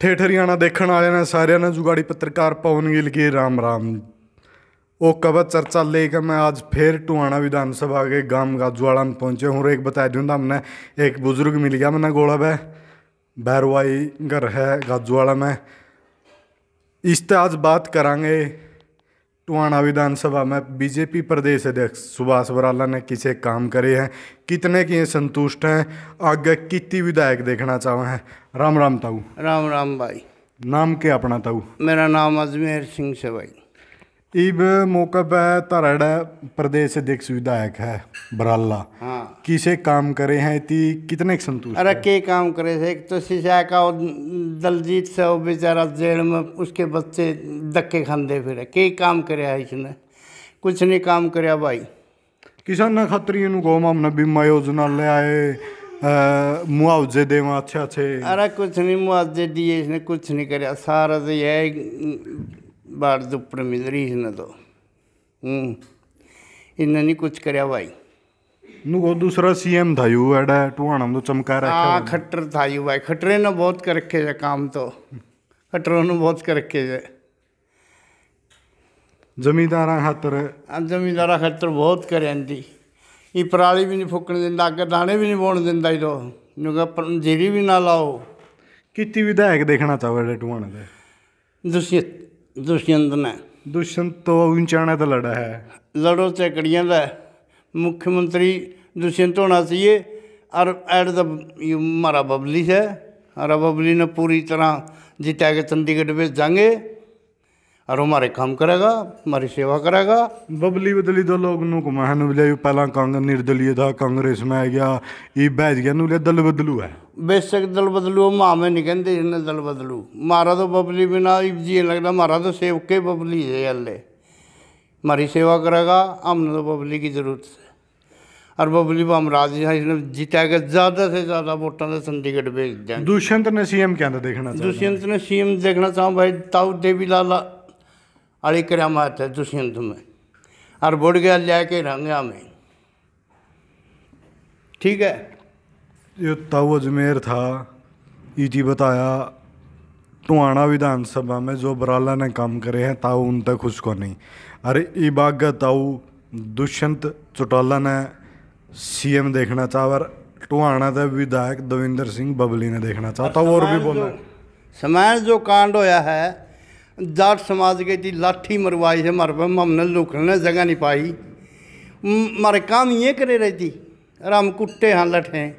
ਠੇਠ ਹਰਿਆਣਾ ਦੇਖਣ ने सारे ने जुगाड़ी पत्रकार पवन गिल की राम राम ਰਾਮ कवर चर्चा लेकर मैं आज फिर टुआना विधानसभा के गांव गाजुआड़ा में पहुंचे हूँ एक बता दूँ हमने एक बुजुर्ग मिल गया मैंने गोला बह भैरवाई घर है गाजुआड़ा में इस आज बात करांगे टुआना विधानसभा में बीजेपी प्रदेश अध्यक्ष सुभाष बराला ने किसे काम करे हैं कितने के संतुष्ट हैं आगे कितनी विधायक देखना चाहे हैं राम राम ताऊ राम राम भाई नाम क्या अपना ताऊ मेरा नाम अजमेर सिंह से भाई इब मौके पर ताराड़ प्रदेश अध्यक्ष विधायक है बराला हाँ किसे काम करे हैं ती कितने संतुष्ट अरे के काम करे से एक तो सिंचाई का दलजीत साहब बेचारा जेल में उसके बच्चे धक्के खाते फिर कई काम कर इसने कुछ नहीं काम कर भाई किसान खातर इन हमने बीमा योजना ले आए मुआवजे दे अच्छे अच्छे अरे कुछ नहीं मुआवजे दिए इसने कुछ नहीं कर सारा तो यह बाढ़ दुपर मिल रही इसने तो हम्म। इन्हें नहीं कुछ कर भाई नुगो दूसरा सीएम था यू एड है तो चमका रहा हाँ खट्टर था यू भाई खटरे ने बहुत कर रखे जे काम तो खटरों ने बहुत कर रखे जे जमींदारा खातर हाँ, जमींदारा खातर बहुत करे दी ये पराली भी नहीं फूकने दिंदा अगर दाने भी नहीं बोन दिंदा इलो जीरी भी ना लाओ कितनी विधायक देखना चाहो एड टुवाना दे दुष्यंत दुष्यंत ने दुष्यंत तो उनचाने तो लड़ा है लड़ो ते कड़ियां मुख्यमंत्री दुष्यंत होना चाहिए और एट द मारा बबली है हमारा बबली ने पूरी तरह जिता के चंडीगढ़ में जाएंगे और हमारे काम करेगा हमारी सेवा करेगा बबली बदली दो तो लोग नू घुमा है पहला कांग्रेस निर्दलीय था कांग्रेस में आ गया ये बैज गया नूले दल बदलू है बेशक दल बदलू माँ में नहीं कहते इन्हें दल बदलू मारा तो बबली बिना जी लगता मारा तो सेवके बबली है हल्ले हमारी सेवा करेगा हमने तो बबली की जरूरत है ਔਰ बबली ਬਾਮ राज ਹੈ ज्यादा से ज्यादा वोटा ਜ਼ਿਆਦਾ ਵੋਟਾਂ ਦਾ ਚੰਡੀਗੜ੍ਹ ਭੇਜ ਦਿਆਂ ਦੁਸ਼ਯੰਤ ਨੇ देखना दुष्यंत ने सीएम देखना चाहूँ भाई ताऊ देवी लाला अड़ी करामात है दुष्यंत में और बुढ़ गया लिया रंगा में ठीक है ये ताऊ अजमेर था ये जी बताया टुआना विधानसभा में जो बराला ने काम करे हैं ताऊ उन तक उसको नहीं अरे ये बाग का ताऊ दुष्यंत चौटाला ने सीएम देखना चाह और टुहाना का विधायक दविंदर सिंह बबली ने देखना चाहता तो और भी बोला ਸਮੈਣ ਜੋ ਕਾਂਡ ਹੋਇਆ ਹੈ ਜਾਟ ਸਮਾਜ ਕੇ ਦੀ ਲਾਠੀ ਮਰਵਾਈ ਹੈ ਮਰ ਮਮਨ ਲੁਕਣ ਨੇ ਜਗ੍ਹਾ ਨਹੀਂ ਪਾਈ ਮਰ ਕੰਮ ਇਹ ਕਰੇ ਰਹਤੀ ਰਾਮ ਕੁੱਟੇ ਹਾਂ ਲਠੇ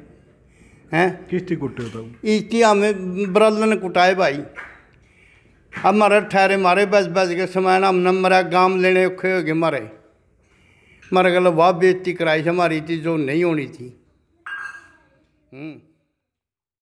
हैं किसकी कुटे होता इसकी हमें ब्रलन कुटाए भाई अब मारे ठहरे मारे बस बस के समय हम न मरा लेने औखे हो गए मारे हमारा गला वाह बेइज्जती कराई हमारी थी जो नहीं होनी थी